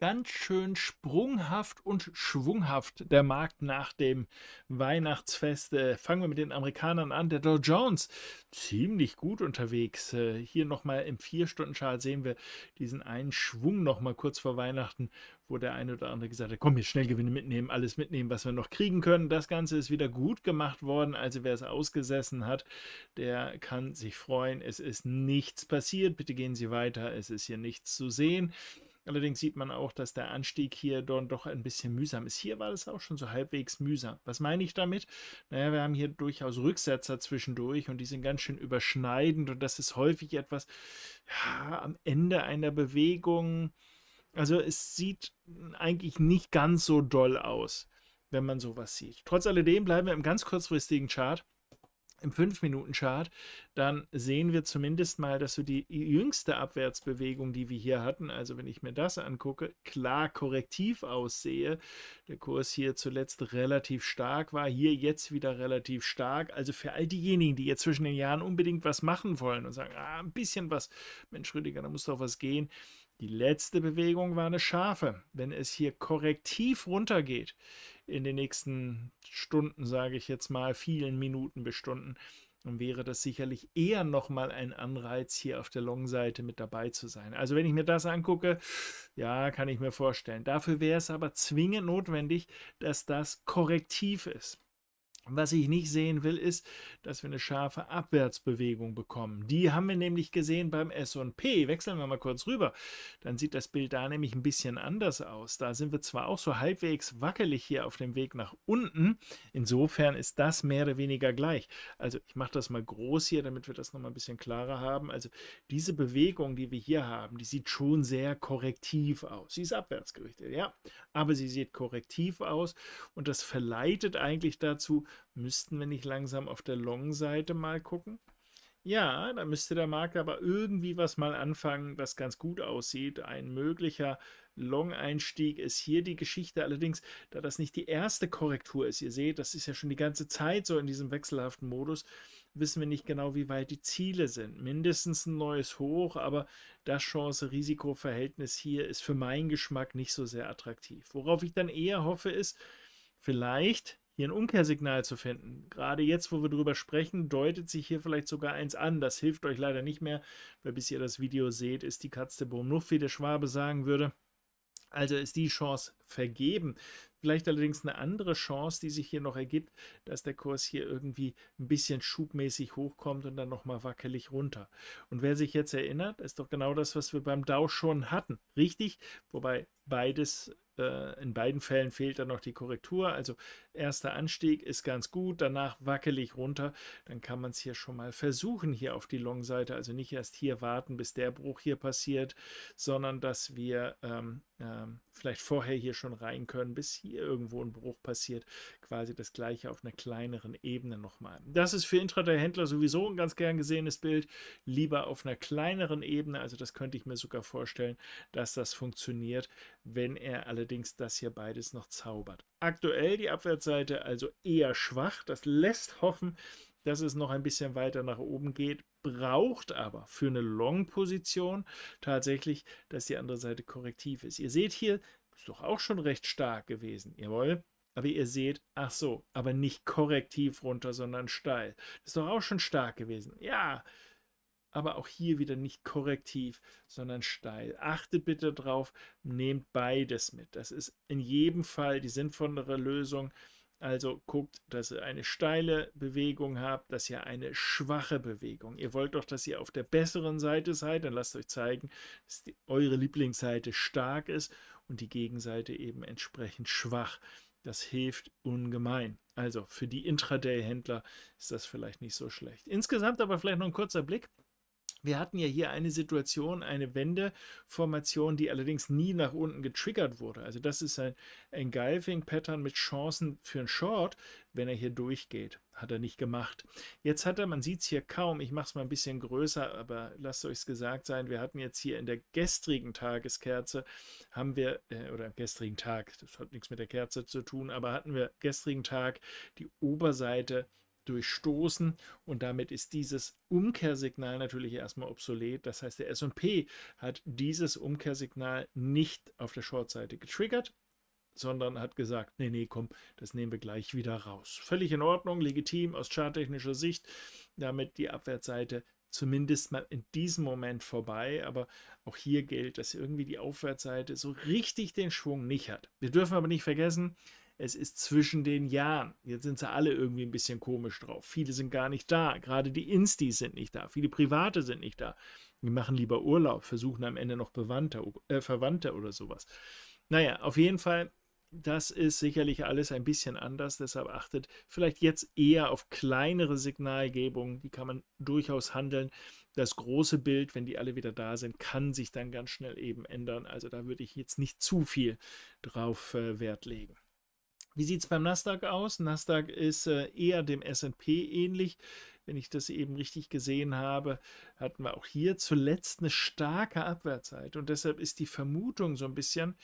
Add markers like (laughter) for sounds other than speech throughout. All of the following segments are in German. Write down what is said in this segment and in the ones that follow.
ganz schön sprunghaft und schwunghaft der Markt nach dem Weihnachtsfest. Äh, fangen wir mit den Amerikanern an. Der Dow Jones ziemlich gut unterwegs. Äh, hier nochmal im vier stunden chart sehen wir diesen einen Schwung nochmal kurz vor Weihnachten, wo der eine oder andere gesagt hat, komm, hier schnell Gewinne mitnehmen, alles mitnehmen, was wir noch kriegen können. Das Ganze ist wieder gut gemacht worden. Also wer es ausgesessen hat, der kann sich freuen. Es ist nichts passiert. Bitte gehen Sie weiter. Es ist hier nichts zu sehen. Allerdings sieht man auch, dass der Anstieg hier dann doch ein bisschen mühsam ist. Hier war das auch schon so halbwegs mühsam. Was meine ich damit? Naja, wir haben hier durchaus Rücksetzer zwischendurch und die sind ganz schön überschneidend und das ist häufig etwas ja, am Ende einer Bewegung. Also es sieht eigentlich nicht ganz so doll aus, wenn man sowas sieht. Trotz alledem bleiben wir im ganz kurzfristigen Chart im 5-Minuten-Chart, dann sehen wir zumindest mal, dass so die jüngste Abwärtsbewegung, die wir hier hatten, also wenn ich mir das angucke, klar korrektiv aussehe. Der Kurs hier zuletzt relativ stark war, hier jetzt wieder relativ stark. Also für all diejenigen, die jetzt zwischen den Jahren unbedingt was machen wollen und sagen, ah, ein bisschen was, Mensch Rüdiger, da muss doch was gehen die letzte Bewegung war eine scharfe. Wenn es hier korrektiv runtergeht, in den nächsten Stunden, sage ich jetzt mal, vielen Minuten bis Stunden, dann wäre das sicherlich eher nochmal ein Anreiz, hier auf der Long-Seite mit dabei zu sein. Also wenn ich mir das angucke, ja, kann ich mir vorstellen. Dafür wäre es aber zwingend notwendig, dass das korrektiv ist. Was ich nicht sehen will, ist, dass wir eine scharfe Abwärtsbewegung bekommen. Die haben wir nämlich gesehen beim S&P. Wechseln wir mal kurz rüber. Dann sieht das Bild da nämlich ein bisschen anders aus. Da sind wir zwar auch so halbwegs wackelig hier auf dem Weg nach unten. Insofern ist das mehr oder weniger gleich. Also ich mache das mal groß hier, damit wir das nochmal ein bisschen klarer haben. Also diese Bewegung, die wir hier haben, die sieht schon sehr korrektiv aus. Sie ist abwärtsgerichtet, ja. Aber sie sieht korrektiv aus und das verleitet eigentlich dazu, müssten wir nicht langsam auf der Long-Seite mal gucken? Ja, da müsste der Markt aber irgendwie was mal anfangen, was ganz gut aussieht. Ein möglicher Long-Einstieg ist hier die Geschichte. Allerdings, da das nicht die erste Korrektur ist, ihr seht, das ist ja schon die ganze Zeit so in diesem wechselhaften Modus, wissen wir nicht genau, wie weit die Ziele sind. Mindestens ein neues Hoch, aber das Chance-Risiko-Verhältnis hier ist für meinen Geschmack nicht so sehr attraktiv. Worauf ich dann eher hoffe, ist, vielleicht hier ein Umkehrsignal zu finden. Gerade jetzt, wo wir drüber sprechen, deutet sich hier vielleicht sogar eins an. Das hilft euch leider nicht mehr, weil bis ihr das Video seht, ist die Katze der Bohm noch, wie der Schwabe sagen würde. Also ist die Chance vergeben. Vielleicht allerdings eine andere Chance, die sich hier noch ergibt, dass der Kurs hier irgendwie ein bisschen schubmäßig hochkommt und dann nochmal wackelig runter. Und wer sich jetzt erinnert, ist doch genau das, was wir beim Dow schon hatten. Richtig? Wobei beides, äh, in beiden Fällen fehlt dann noch die Korrektur. Also Erster Anstieg ist ganz gut, danach wackelig runter. Dann kann man es hier schon mal versuchen, hier auf die Long-Seite. Also nicht erst hier warten, bis der Bruch hier passiert, sondern dass wir ähm, ähm, vielleicht vorher hier schon rein können, bis hier irgendwo ein Bruch passiert. Quasi das gleiche auf einer kleineren Ebene nochmal. Das ist für Intraday-Händler sowieso ein ganz gern gesehenes Bild. Lieber auf einer kleineren Ebene. Also das könnte ich mir sogar vorstellen, dass das funktioniert, wenn er allerdings das hier beides noch zaubert. Aktuell die Abwärtsseite also eher schwach. Das lässt hoffen, dass es noch ein bisschen weiter nach oben geht, braucht aber für eine Long-Position tatsächlich, dass die andere Seite korrektiv ist. Ihr seht hier, ist doch auch schon recht stark gewesen. Jawohl. Aber ihr seht, ach so, aber nicht korrektiv runter, sondern steil. Ist doch auch schon stark gewesen. Ja, aber auch hier wieder nicht korrektiv, sondern steil. Achtet bitte drauf, nehmt beides mit. Das ist in jedem Fall die sinnvollere Lösung. Also guckt, dass ihr eine steile Bewegung habt, dass ihr eine schwache Bewegung. Ihr wollt doch, dass ihr auf der besseren Seite seid, dann lasst euch zeigen, dass die, eure Lieblingsseite stark ist und die Gegenseite eben entsprechend schwach. Das hilft ungemein. Also für die Intraday-Händler ist das vielleicht nicht so schlecht. Insgesamt aber vielleicht noch ein kurzer Blick wir hatten ja hier eine Situation, eine Wendeformation, die allerdings nie nach unten getriggert wurde. Also das ist ein Engulfing-Pattern mit Chancen für einen Short, wenn er hier durchgeht. Hat er nicht gemacht. Jetzt hat er, man sieht es hier kaum, ich mache es mal ein bisschen größer, aber lasst euch es gesagt sein, wir hatten jetzt hier in der gestrigen Tageskerze, haben wir, äh, oder am gestrigen Tag, das hat nichts mit der Kerze zu tun, aber hatten wir gestrigen Tag die Oberseite durchstoßen und damit ist dieses Umkehrsignal natürlich erstmal obsolet. Das heißt, der SP hat dieses Umkehrsignal nicht auf der Short-Seite getriggert, sondern hat gesagt, nee, nee, komm, das nehmen wir gleich wieder raus. Völlig in Ordnung, legitim aus charttechnischer Sicht, damit die Abwärtsseite zumindest mal in diesem Moment vorbei, aber auch hier gilt, dass irgendwie die Aufwärtsseite so richtig den Schwung nicht hat. Wir dürfen aber nicht vergessen, es ist zwischen den Jahren. Jetzt sind sie alle irgendwie ein bisschen komisch drauf. Viele sind gar nicht da. Gerade die Instis sind nicht da. Viele Private sind nicht da. Die machen lieber Urlaub, versuchen am Ende noch Bewandter, äh, Verwandte oder sowas. Naja, auf jeden Fall, das ist sicherlich alles ein bisschen anders. Deshalb achtet vielleicht jetzt eher auf kleinere Signalgebungen. Die kann man durchaus handeln. Das große Bild, wenn die alle wieder da sind, kann sich dann ganz schnell eben ändern. Also da würde ich jetzt nicht zu viel drauf äh, Wert legen. Wie sieht es beim Nasdaq aus? Nasdaq ist äh, eher dem SP ähnlich. Wenn ich das eben richtig gesehen habe, hatten wir auch hier zuletzt eine starke Abwärtszeit. Und deshalb ist die Vermutung so ein bisschen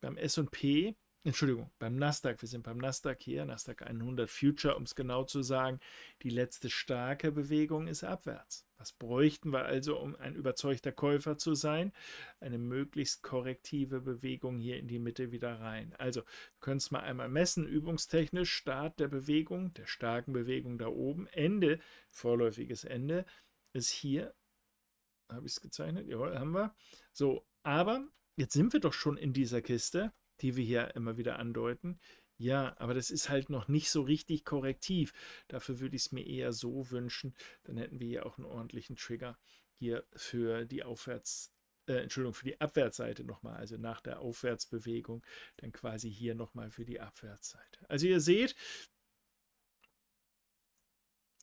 beim SP, Entschuldigung, beim Nasdaq, wir sind beim Nasdaq hier, Nasdaq 100 Future, um es genau zu sagen, die letzte starke Bewegung ist abwärts. Was bräuchten wir also, um ein überzeugter Käufer zu sein? Eine möglichst korrektive Bewegung hier in die Mitte wieder rein. Also, wir können es mal einmal messen, übungstechnisch, Start der Bewegung, der starken Bewegung da oben, Ende, vorläufiges Ende, ist hier, habe ich es gezeichnet? Jawohl, haben wir. So, aber jetzt sind wir doch schon in dieser Kiste die wir hier immer wieder andeuten. Ja, aber das ist halt noch nicht so richtig korrektiv. Dafür würde ich es mir eher so wünschen. Dann hätten wir ja auch einen ordentlichen Trigger hier für die Aufwärts, äh, Entschuldigung, für die Abwärtsseite nochmal, also nach der Aufwärtsbewegung, dann quasi hier nochmal für die Abwärtsseite. Also ihr seht,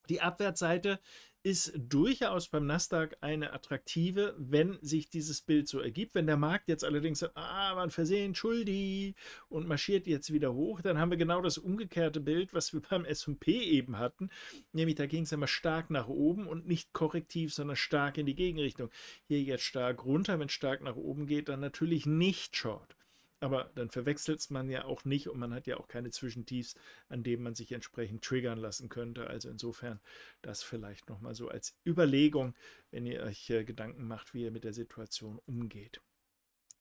die Abwärtsseite ist durchaus beim Nasdaq eine attraktive, wenn sich dieses Bild so ergibt. Wenn der Markt jetzt allerdings sagt, ah, man versehen, schuldig und marschiert jetzt wieder hoch, dann haben wir genau das umgekehrte Bild, was wir (laughs) beim S&P eben hatten. Nämlich da ging es immer stark nach oben und nicht korrektiv, sondern stark in die Gegenrichtung. Hier jetzt stark runter, wenn es stark nach oben geht, dann natürlich nicht short. Aber dann verwechselt man ja auch nicht und man hat ja auch keine Zwischentiefs, an denen man sich entsprechend triggern lassen könnte. Also insofern das vielleicht nochmal so als Überlegung, wenn ihr euch äh, Gedanken macht, wie ihr mit der Situation umgeht.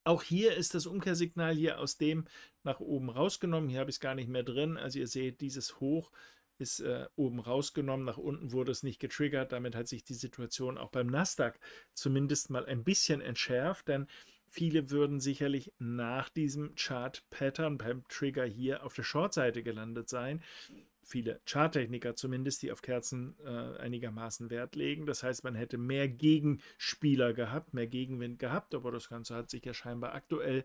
Auch hier ist das Umkehrsignal hier aus dem nach oben rausgenommen. Hier habe ich es gar nicht mehr drin. Also ihr seht, dieses Hoch ist äh, oben rausgenommen, nach unten wurde es nicht getriggert. Damit hat sich die Situation auch beim Nasdaq zumindest mal ein bisschen entschärft, denn Viele würden sicherlich nach diesem Chart-Pattern beim Trigger hier auf der Short-Seite gelandet sein. Viele Charttechniker zumindest, die auf Kerzen äh, einigermaßen Wert legen. Das heißt, man hätte mehr Gegenspieler gehabt, mehr Gegenwind gehabt, aber das Ganze hat sich ja scheinbar aktuell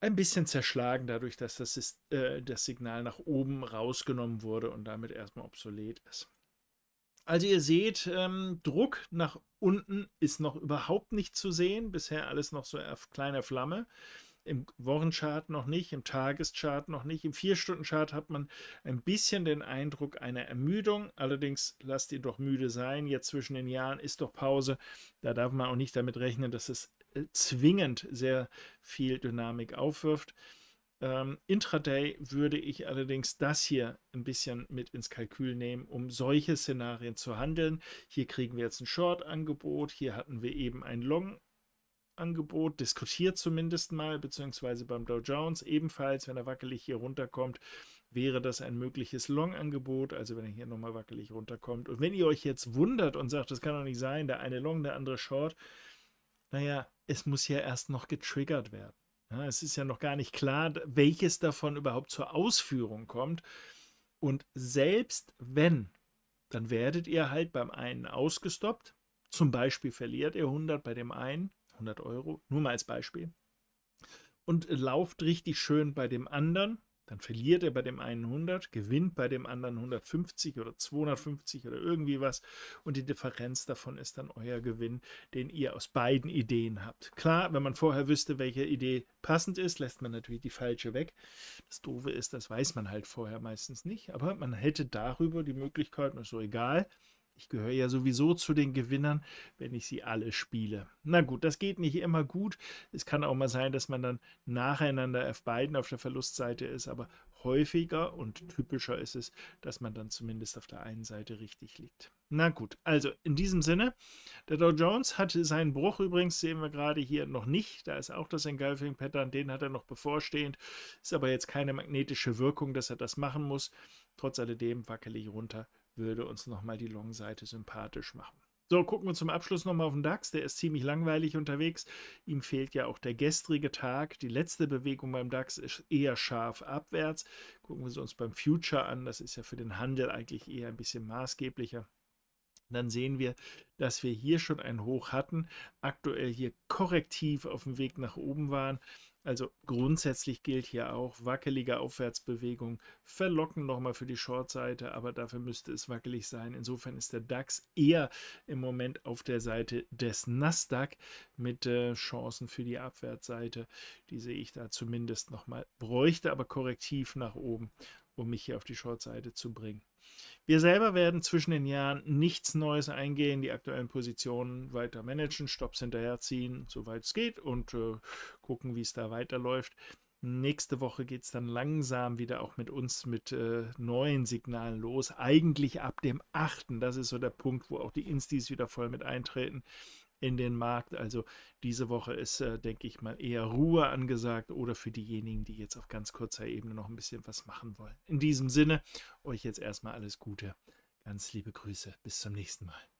ein bisschen zerschlagen, dadurch, dass das, ist, äh, das Signal nach oben rausgenommen wurde und damit erstmal obsolet ist. Also ihr seht, ähm, Druck nach unten ist noch überhaupt nicht zu sehen. Bisher alles noch so auf kleiner Flamme. Im Wochenchart noch nicht, im Tageschart noch nicht. Im 4-Stunden-Chart hat man ein bisschen den Eindruck einer Ermüdung. Allerdings lasst ihr doch müde sein. Jetzt zwischen den Jahren ist doch Pause. Da darf man auch nicht damit rechnen, dass es äh, zwingend sehr viel Dynamik aufwirft. Ähm, intraday würde ich allerdings das hier ein bisschen mit ins Kalkül nehmen, um solche Szenarien zu handeln. Hier kriegen wir jetzt ein Short-Angebot, hier hatten wir eben ein Long Angebot, diskutiert zumindest mal, beziehungsweise beim Dow Jones ebenfalls, wenn er wackelig hier runterkommt, wäre das ein mögliches Long-Angebot, also wenn er hier nochmal wackelig runterkommt. Und wenn ihr euch jetzt wundert und sagt, das kann doch nicht sein, der eine Long, der andere Short, naja, es muss ja erst noch getriggert werden. Ja, es ist ja noch gar nicht klar, welches davon überhaupt zur Ausführung kommt. Und selbst wenn, dann werdet ihr halt beim einen ausgestoppt. Zum Beispiel verliert ihr 100 bei dem einen, 100 Euro, nur mal als Beispiel. Und lauft richtig schön bei dem anderen dann verliert er bei dem einen 100, gewinnt bei dem anderen 150 oder 250 oder irgendwie was. Und die Differenz davon ist dann euer Gewinn, den ihr aus beiden Ideen habt. Klar, wenn man vorher wüsste, welche Idee passend ist, lässt man natürlich die falsche weg. Das Doofe ist, das weiß man halt vorher meistens nicht. Aber man hätte darüber die Möglichkeit, ist so egal, ich gehöre ja sowieso zu den Gewinnern, wenn ich sie alle spiele. Na gut, das geht nicht immer gut. Es kann auch mal sein, dass man dann nacheinander auf beiden auf der Verlustseite ist, aber häufiger und typischer ist es, dass man dann zumindest auf der einen Seite richtig liegt. Na gut, also in diesem Sinne, der Dow Jones hat seinen Bruch übrigens, sehen wir gerade hier noch nicht. Da ist auch das Engulfing Pattern, den hat er noch bevorstehend. Ist aber jetzt keine magnetische Wirkung, dass er das machen muss. Trotz alledem wackelig runter würde uns nochmal die Long-Seite sympathisch machen. So, gucken wir zum Abschluss nochmal auf den DAX. Der ist ziemlich langweilig unterwegs. Ihm fehlt ja auch der gestrige Tag. Die letzte Bewegung beim DAX ist eher scharf abwärts. Gucken wir sie uns beim Future an. Das ist ja für den Handel eigentlich eher ein bisschen maßgeblicher dann sehen wir, dass wir hier schon ein Hoch hatten, aktuell hier korrektiv auf dem Weg nach oben waren also grundsätzlich gilt hier auch, wackelige Aufwärtsbewegung verlocken nochmal für die Shortseite, aber dafür müsste es wackelig sein. Insofern ist der DAX eher im Moment auf der Seite des Nasdaq mit äh, Chancen für die Abwärtsseite. Die sehe ich da zumindest nochmal. Bräuchte aber korrektiv nach oben um mich hier auf die Short-Seite zu bringen. Wir selber werden zwischen den Jahren nichts Neues eingehen, die aktuellen Positionen weiter managen, Stops hinterherziehen, soweit es geht und äh, gucken, wie es da weiterläuft. Nächste Woche geht es dann langsam wieder auch mit uns mit äh, neuen Signalen los. Eigentlich ab dem 8. Das ist so der Punkt, wo auch die Instis wieder voll mit eintreten in den Markt. Also diese Woche ist, äh, denke ich mal, eher Ruhe angesagt oder für diejenigen, die jetzt auf ganz kurzer Ebene noch ein bisschen was machen wollen. In diesem Sinne, euch jetzt erstmal alles Gute. Ganz liebe Grüße. Bis zum nächsten Mal.